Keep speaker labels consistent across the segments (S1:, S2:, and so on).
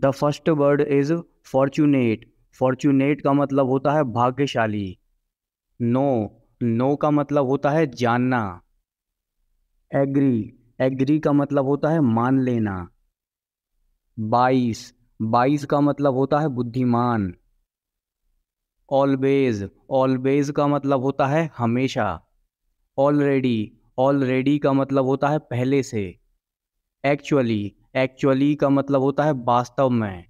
S1: the first word is fortunate fortunate का मतलब होता है भाग्यशाली नो नो का मतलब होता है जानना एग्री एग्री का मतलब होता है मान लेना बाईस बाईस का मतलब होता है बुद्धिमान ऑलवेज ऑलवेज का मतलब होता है हमेशा ऑलरेडी ऑलरेडी का मतलब होता है पहले से एक्चुअली एक्चुअली का मतलब होता है वास्तव में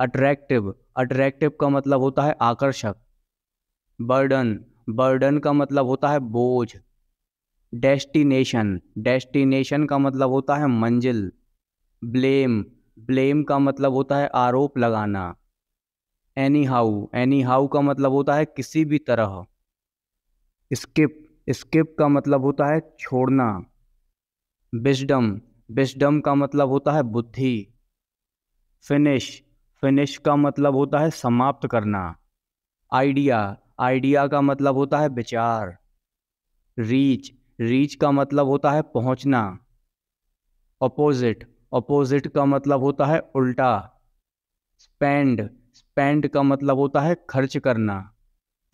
S1: अट्रैक्टिव अट्रैक्टिव का मतलब होता है आकर्षक बर्डन बर्डन का मतलब होता है बोझ डेस्टिनेशन डेस्टिनेशन का मतलब होता है मंजिल ब्लेम ब्लेम का मतलब होता है आरोप लगाना एनी हाउ एनी हाउ का मतलब होता है किसी भी तरह स्किप स्किप का मतलब होता है छोड़ना विजडम विस्डम का मतलब होता है बुद्धि फिनिश फिनिश का मतलब होता है समाप्त करना आइडिया आइडिया का मतलब होता है विचार रीच रीच का मतलब होता है पहुंचना अपोजिट अपोजिट का मतलब होता है उल्टा स्पेंड स्पेंड का मतलब होता है खर्च करना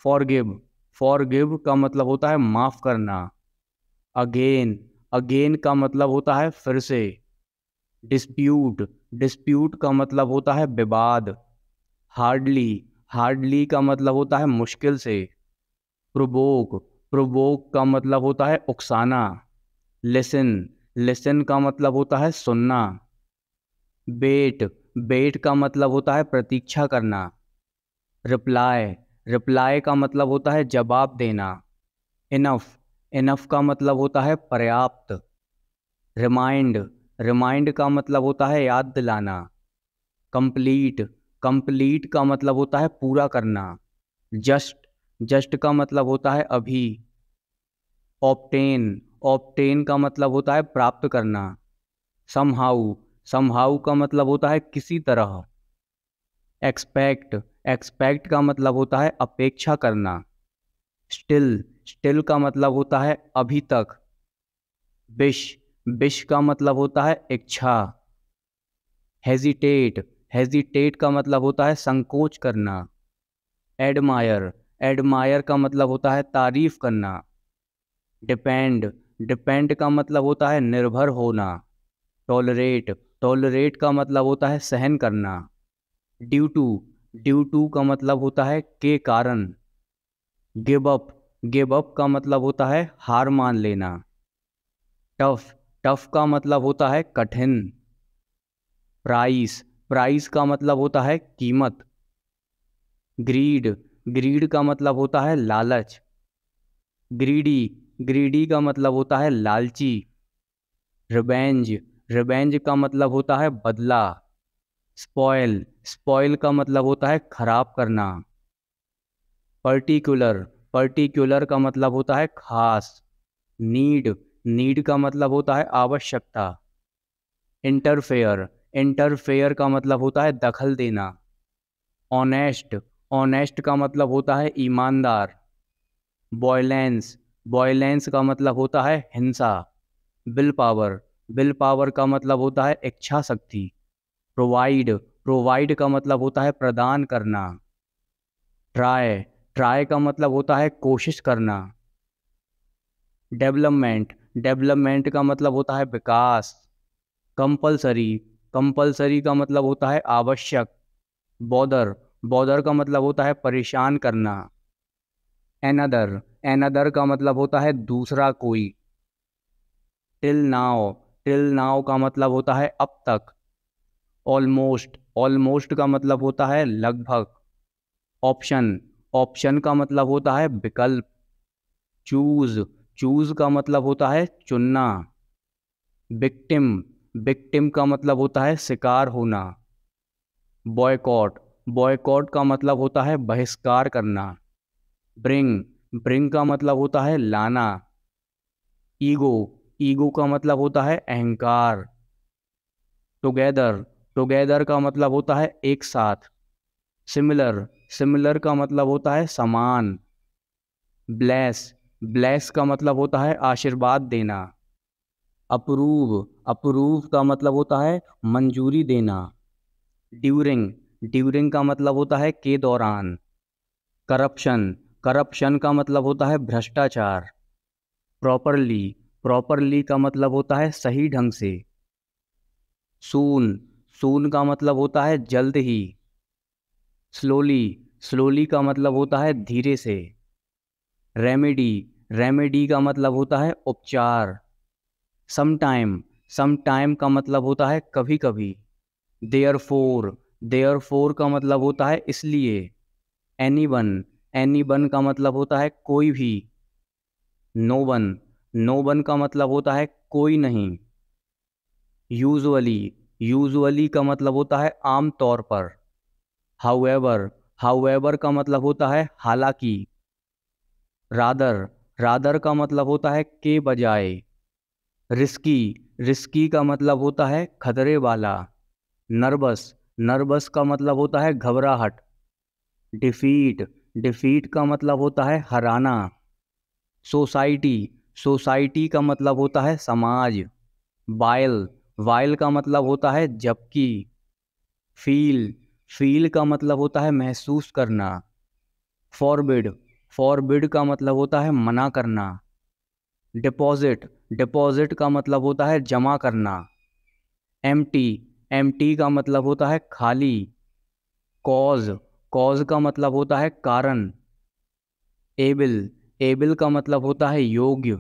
S1: फॉरगिव फॉरगिव का मतलब होता है माफ़ करना अगेन अगेन का मतलब होता है फिर से डिस्प्यूट डिस्प्यूट का मतलब होता है विवाद हार्डली हार्डली का मतलब होता है मुश्किल से प्रोबोक प्रोबोक का मतलब होता है उकसाना लेसन लेसन का मतलब होता है सुनना बेट बेट का मतलब होता है प्रतीक्षा करना रिप्लाई रिप्लाई का मतलब होता है जवाब देना इनफ इनफ का मतलब होता है पर्याप्त रिमाइंड रिमाइंड का मतलब होता है याद दिलाना कंप्लीट कंप्लीट का मतलब होता है पूरा करना जस्ट जस्ट का मतलब होता है अभी ऑप्टेन ऑप्टेन का मतलब होता है प्राप्त करना समहाउ समहाउ का मतलब होता है किसी तरह एक्सपेक्ट एक्सपेक्ट का मतलब होता है अपेक्षा करना स्टिल टिल का मतलब होता है अभी तक विश विश का मतलब होता है इच्छा हेजिटेट हेजिटेट का मतलब होता है संकोच करना एडमायर एडमायर का मतलब होता है तारीफ करना डिपेंड डिपेंड का मतलब होता है निर्भर होना टॉलरेट टॉलरेट का मतलब होता है सहन करना ड्यू टू ड्यू टू का मतलब होता है के कारण गिव अप गिव अप का मतलब होता है हार मान लेना टफ टफ का मतलब होता है कठिन प्राइस प्राइस का मतलब होता है कीमत ग्रीड ग्रीड का मतलब होता है लालच ग्रीडी ग्रीडी का मतलब होता है लालची रिवेंज रिवेंज का मतलब होता है बदला स्पॉयल स्पॉयल का मतलब होता है खराब करना पर्टिकुलर पर्टिकुलर का मतलब होता है खास नीड नीड का मतलब होता है आवश्यकता इंटरफेयर इंटरफेयर का मतलब होता है दखल देना ऑनेस्ट ऑनेस्ट का मतलब होता है ईमानदार बॉयलेंस बॉयलेंस का मतलब होता है हिंसा विल पावर विल पावर का मतलब होता है इच्छा शक्ति प्रोवाइड प्रोवाइड का मतलब होता है प्रदान करना ट्राई ट्राई का मतलब होता है कोशिश करना डेवलपमेंट डेवलपमेंट का मतलब होता है विकास कंपलसरी कंपलसरी का मतलब होता है आवश्यक बॉर्डर बॉर्डर का मतलब होता है परेशान करना एनदर एनदर का मतलब होता है दूसरा कोई टिल नाव टिल नाव का मतलब होता है अब तक ऑलमोस्ट ऑलमोस्ट का मतलब होता है लगभग ऑप्शन ऑप्शन का मतलब होता है विकल्प चूज चूज का मतलब होता है चुनना विक्टिम विक्टिम का मतलब होता है शिकार होना बॉयकॉट बॉयकॉट का मतलब होता है बहिष्कार करना ब्रिंग ब्रिंग का मतलब होता है लाना ईगो ईगो का मतलब होता है अहंकार टुगेदर टुगेदर का मतलब होता है एक साथ सिमिलर सिमिलर का मतलब होता है समान ब्लैस ब्लैस का मतलब होता है आशीर्वाद देना अप्रूव अप्रूव का मतलब होता है मंजूरी देना ड्यूरिंग ड्यूरिंग का मतलब होता है के दौरान करप्शन करप्शन का मतलब होता है भ्रष्टाचार प्रॉपरली प्रॉपरली का मतलब होता है सही ढंग से सून सून का मतलब होता है जल्द ही स्लोली स्लोली का मतलब होता है धीरे से रेमेडी रेमेडी का मतलब होता है उपचार समटाइम समटाइम का मतलब होता है कभी कभी देयर फोर देयर फोर का मतलब होता है इसलिए एनी वन एनी वन का मतलब होता है कोई भी नो वन नो वन का मतलब होता है कोई नहीं यूजअली यूजअली का मतलब होता है आम तौर पर हाउएवर हाउएवर का मतलब होता है हालांकि रादर रादर का मतलब होता है के बजाय रिस्की रिस्की का मतलब होता है खतरे वाला नर्वस नर्वस का मतलब होता है घबराहट डिफीट डिफीट का मतलब होता है हराना सोसाइटी सोसाइटी का मतलब होता है समाज वायल वायल का मतलब होता है जबकि फील फील का मतलब होता है महसूस करना फॉरबिड फॉरबिड का मतलब होता है मना करना डिपॉजिट डिपॉजिट का मतलब होता है जमा करना एम टी एम टी का मतलब होता है खाली कॉज कॉज का मतलब होता है कारण एबिल एबिल का मतलब होता है योग्य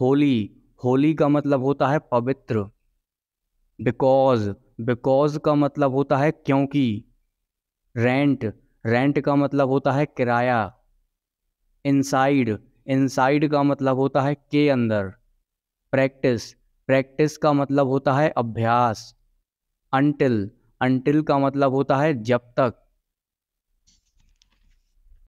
S1: होली होली का मतलब होता है पवित्र बिकॉज बिकॉज का मतलब होता है क्योंकि रेंट रेंट का मतलब होता है किराया इनसाइड इनसाइड का मतलब होता है के अंदर प्रैक्टिस प्रैक्टिस का मतलब होता है अभ्यास अनटिल अनटिल का मतलब होता है जब तक